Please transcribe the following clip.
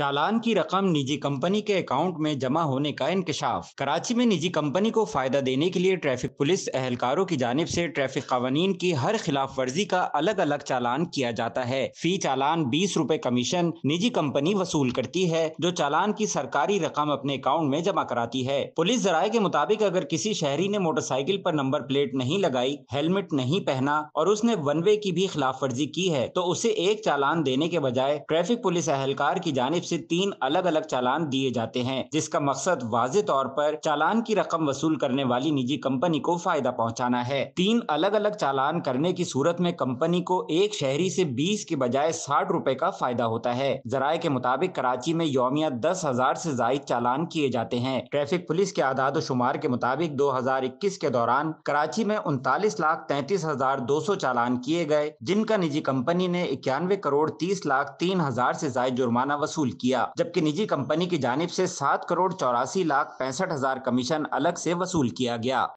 चालान की रकम निजी कंपनी के अकाउंट में जमा होने का इंकशाफ कराची में निजी कंपनी को फायदा देने के लिए ट्रैफिक पुलिस एहलकारों की जानब से ट्रैफिक कवानीन की हर खिलाफ वर्जी का अलग अलग चालान किया जाता है फी चालान बीस रूपए कमीशन निजी कंपनी वसूल करती है जो चालान की सरकारी रकम अपने अकाउंट में जमा कराती है पुलिस जराये के मुताबिक अगर किसी शहरी ने मोटरसाइकिल आरोप नंबर प्लेट नहीं लगाई हेलमेट नहीं पहना और उसने वन वे की भी खिलाफ वर्जी की है तो उसे एक चालान देने के बजाय ट्रैफिक पुलिस एहलकार की जानब से तीन अलग अलग चालान दिए जाते हैं जिसका मकसद वाज तौर पर चालान की रकम वसूल करने वाली निजी कंपनी को फायदा पहुंचाना है तीन अलग अलग चालान करने की सूरत में कंपनी को एक शहरी से बीस के बजाय साठ रूपए का फायदा होता है जराये के मुताबिक कराची में योमिया दस हजार ऐसी जायद चालान किए जाते हैं ट्रैफिक पुलिस के आदाद शुमार के मुताबिक दो हजार इक्कीस के दौरान कराची में उनतालीस लाख तैतीस हजार दो सौ चालान किए गए जिनका निजी कंपनी ने इक्यानवे करोड़ तीस लाख तीन हजार ऐसी जायद जुर्माना वसूल किया जबकि निजी कंपनी की जानब ऐसी सात करोड़ चौरासी लाख पैंसठ हजार कमीशन अलग ऐसी वसूल किया गया